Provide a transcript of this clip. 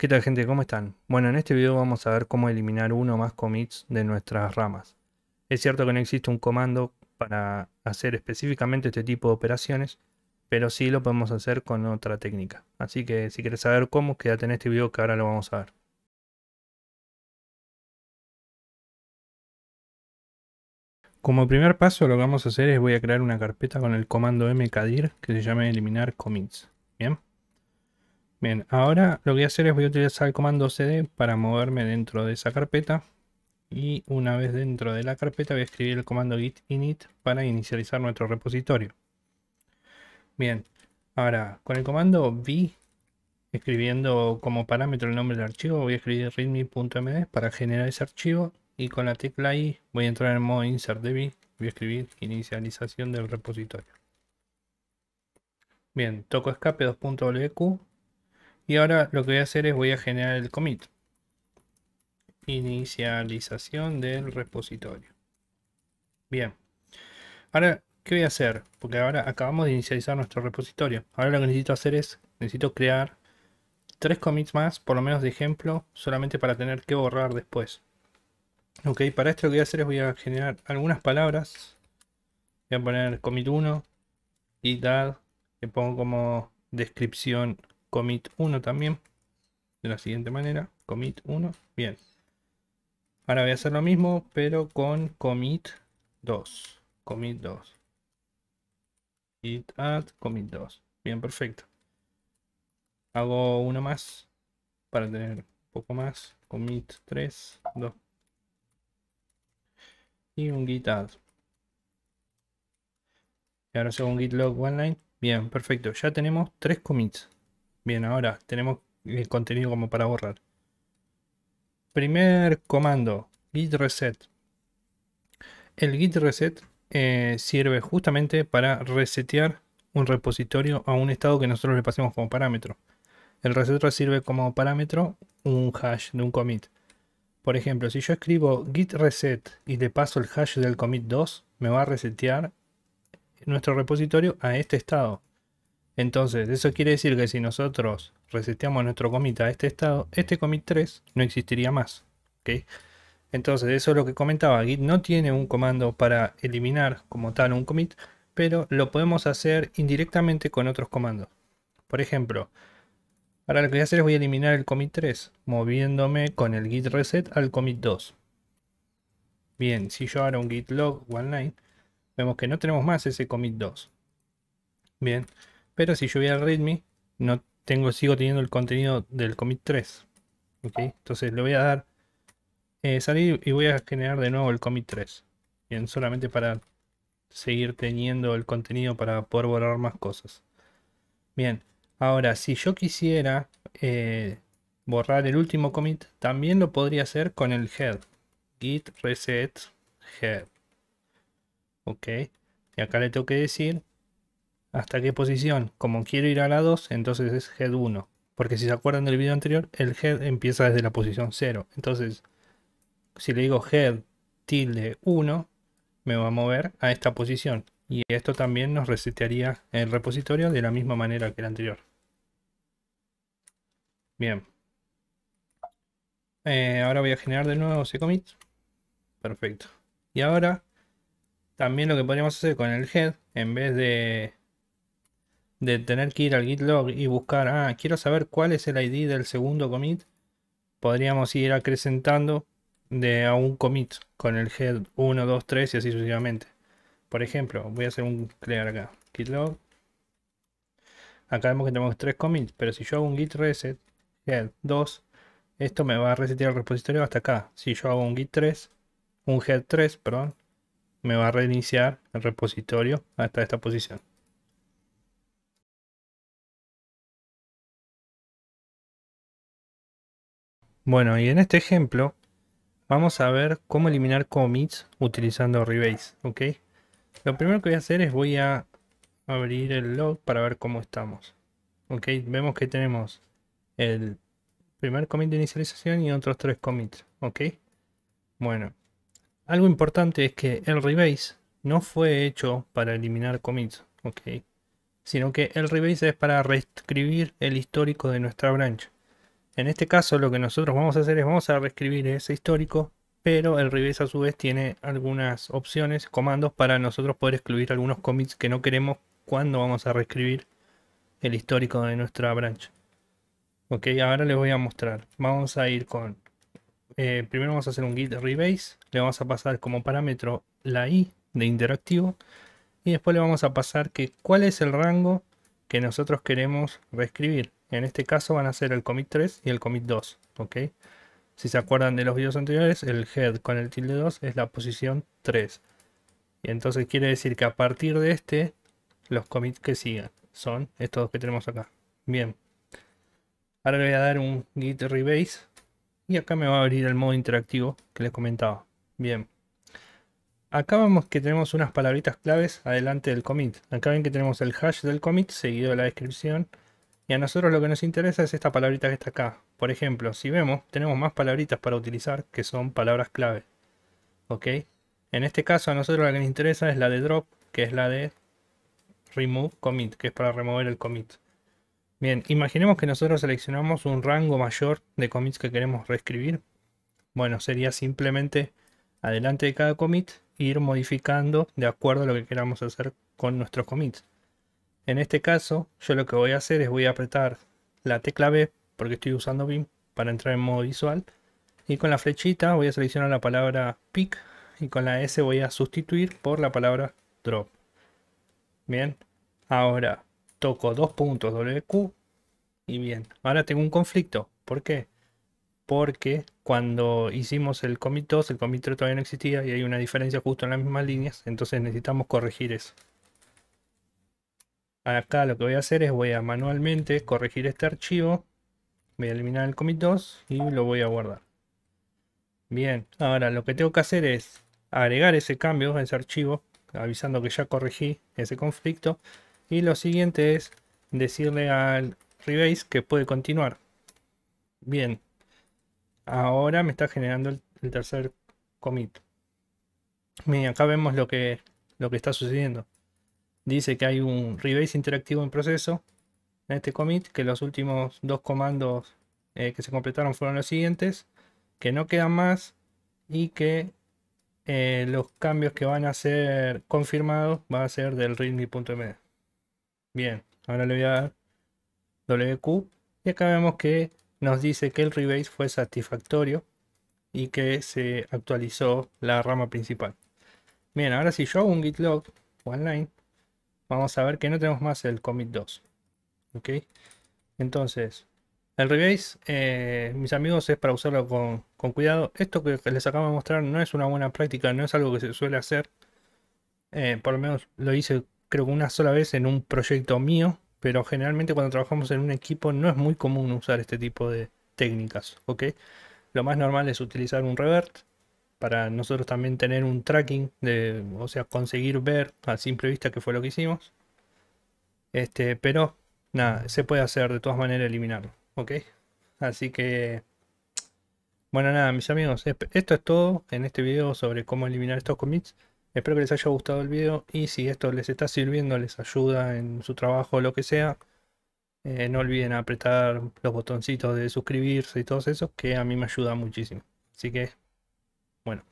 ¿Qué tal gente? ¿Cómo están? Bueno, en este video vamos a ver cómo eliminar uno o más commits de nuestras ramas. Es cierto que no existe un comando para hacer específicamente este tipo de operaciones, pero sí lo podemos hacer con otra técnica. Así que si quieres saber cómo, quédate en este video que ahora lo vamos a ver. Como primer paso lo que vamos a hacer es voy a crear una carpeta con el comando mkdir que se llame eliminar commits. Bien. Bien, ahora lo que voy a hacer es voy a utilizar el comando cd para moverme dentro de esa carpeta. Y una vez dentro de la carpeta voy a escribir el comando git init para inicializar nuestro repositorio. Bien, ahora con el comando vi, escribiendo como parámetro el nombre del archivo, voy a escribir readme.md para generar ese archivo. Y con la tecla I voy a entrar en modo insert de vi, voy a escribir inicialización del repositorio. Bien, toco escape 2.wq y ahora lo que voy a hacer es voy a generar el commit. Inicialización del repositorio. Bien. Ahora, ¿qué voy a hacer? Porque ahora acabamos de inicializar nuestro repositorio. Ahora lo que necesito hacer es, necesito crear tres commits más, por lo menos de ejemplo, solamente para tener que borrar después. Ok, para esto lo que voy a hacer es voy a generar algunas palabras. Voy a poner commit 1 y tal, le pongo como descripción commit 1 también. De la siguiente manera, commit 1, bien. Ahora voy a hacer lo mismo, pero con commit 2. Commit 2. git add commit 2. Bien, perfecto. Hago uno más para tener un poco más. Commit 3, 2. Y un git add. Y ahora hago un git log one line. Bien, perfecto. Ya tenemos tres commits. Bien, ahora tenemos el contenido como para borrar. Primer comando, git reset. El git reset eh, sirve justamente para resetear un repositorio a un estado que nosotros le pasemos como parámetro. El reset sirve como parámetro un hash de un commit. Por ejemplo, si yo escribo git reset y le paso el hash del commit 2, me va a resetear nuestro repositorio a este estado. Entonces, eso quiere decir que si nosotros reseteamos nuestro commit a este estado, este commit 3 no existiría más. ¿okay? Entonces, eso es lo que comentaba. Git no tiene un comando para eliminar como tal un commit, pero lo podemos hacer indirectamente con otros comandos. Por ejemplo, ahora lo que voy a hacer es voy a eliminar el commit 3, moviéndome con el git reset al commit 2. Bien, si yo ahora un git log one line, vemos que no tenemos más ese commit 2. Bien. Pero si yo voy al readme, no tengo, sigo teniendo el contenido del commit 3. Entonces le voy a dar eh, salir y voy a generar de nuevo el commit 3. Bien, solamente para seguir teniendo el contenido para poder borrar más cosas. Bien, ahora si yo quisiera eh, borrar el último commit, también lo podría hacer con el head. Git reset head. Ok, y acá le tengo que decir ¿Hasta qué posición? Como quiero ir a la 2, entonces es head 1. Porque si se acuerdan del video anterior, el head empieza desde la posición 0. Entonces, si le digo head tilde 1, me va a mover a esta posición. Y esto también nos resetearía el repositorio de la misma manera que el anterior. Bien. Eh, ahora voy a generar de nuevo ese commit. Perfecto. Y ahora, también lo que podríamos hacer con el head, en vez de de tener que ir al git log y buscar, ah, quiero saber cuál es el ID del segundo commit, podríamos ir acrecentando de a un commit con el head 1, 2, 3 y así sucesivamente. Por ejemplo, voy a hacer un clear acá, git log Acá vemos que tenemos tres commits, pero si yo hago un git reset, head 2, esto me va a resetear el repositorio hasta acá. Si yo hago un git 3, un head 3, perdón, me va a reiniciar el repositorio hasta esta posición. Bueno, y en este ejemplo vamos a ver cómo eliminar commits utilizando rebase, ¿ok? Lo primero que voy a hacer es voy a abrir el log para ver cómo estamos. ¿Ok? Vemos que tenemos el primer commit de inicialización y otros tres commits, ¿ok? Bueno, algo importante es que el rebase no fue hecho para eliminar commits, ¿ok? Sino que el rebase es para reescribir el histórico de nuestra branch. En este caso lo que nosotros vamos a hacer es vamos a reescribir ese histórico, pero el rebase a su vez tiene algunas opciones, comandos para nosotros poder excluir algunos commits que no queremos cuando vamos a reescribir el histórico de nuestra branch. Ok, ahora les voy a mostrar. Vamos a ir con... Eh, primero vamos a hacer un git rebase, le vamos a pasar como parámetro la i de interactivo y después le vamos a pasar que cuál es el rango que nosotros queremos reescribir. En este caso van a ser el commit 3 y el commit 2. ¿ok? Si se acuerdan de los videos anteriores, el head con el tilde 2 es la posición 3. Y entonces quiere decir que a partir de este, los commits que sigan son estos que tenemos acá. Bien. Ahora le voy a dar un git rebase. Y acá me va a abrir el modo interactivo que les comentaba. Bien. Acá vemos que tenemos unas palabritas claves adelante del commit. Acá ven que tenemos el hash del commit seguido de la descripción y a nosotros lo que nos interesa es esta palabrita que está acá. Por ejemplo, si vemos, tenemos más palabritas para utilizar que son palabras clave. ¿Ok? En este caso a nosotros lo que nos interesa es la de drop, que es la de remove commit, que es para remover el commit. Bien, imaginemos que nosotros seleccionamos un rango mayor de commits que queremos reescribir. Bueno, sería simplemente adelante de cada commit ir modificando de acuerdo a lo que queramos hacer con nuestros commits. En este caso, yo lo que voy a hacer es voy a apretar la tecla B, porque estoy usando BIM para entrar en modo visual. Y con la flechita voy a seleccionar la palabra pick y con la S voy a sustituir por la palabra drop. Bien, ahora toco dos puntos WQ y bien, ahora tengo un conflicto. ¿Por qué? Porque cuando hicimos el commit 2, el commit 3 todavía no existía y hay una diferencia justo en las mismas líneas, entonces necesitamos corregir eso. Acá lo que voy a hacer es voy a manualmente corregir este archivo. Voy a eliminar el commit 2 y lo voy a guardar. Bien, ahora lo que tengo que hacer es agregar ese cambio a ese archivo, avisando que ya corregí ese conflicto. Y lo siguiente es decirle al Rebase que puede continuar. Bien, ahora me está generando el, tercer commit. Bien, acá vemos lo que, lo que está sucediendo dice que hay un rebase interactivo en proceso en este commit, que los últimos dos comandos eh, que se completaron fueron los siguientes, que no quedan más y que eh, los cambios que van a ser confirmados van a ser del readme.md. Bien, ahora le voy a dar WQ y acá vemos que nos dice que el rebase fue satisfactorio y que se actualizó la rama principal. Bien, ahora si yo hago un git log online vamos a ver que no tenemos más el commit 2. ¿Ok? Entonces, el rebase, eh, mis amigos, es para usarlo con, cuidado. Esto que les acabo de mostrar no es una buena práctica, no es algo que se suele hacer. Eh, por lo menos lo hice creo que una sola vez en un proyecto mío, pero generalmente cuando trabajamos en un equipo no es muy común usar este tipo de técnicas, ¿ok? Lo más normal es utilizar un revert para nosotros también tener un tracking, de, o sea, conseguir ver a simple vista que fue lo que hicimos. Este, pero nada, se puede hacer de todas maneras eliminarlo, ¿ok? Así que, bueno, nada, mis amigos, esto es todo en este video sobre cómo eliminar estos commits. Espero que les haya gustado el video y si esto les está sirviendo, les ayuda en su trabajo o lo que sea, eh, no olviden apretar los botoncitos de suscribirse y todos esos que a mí me ayuda muchísimo. Así que bueno.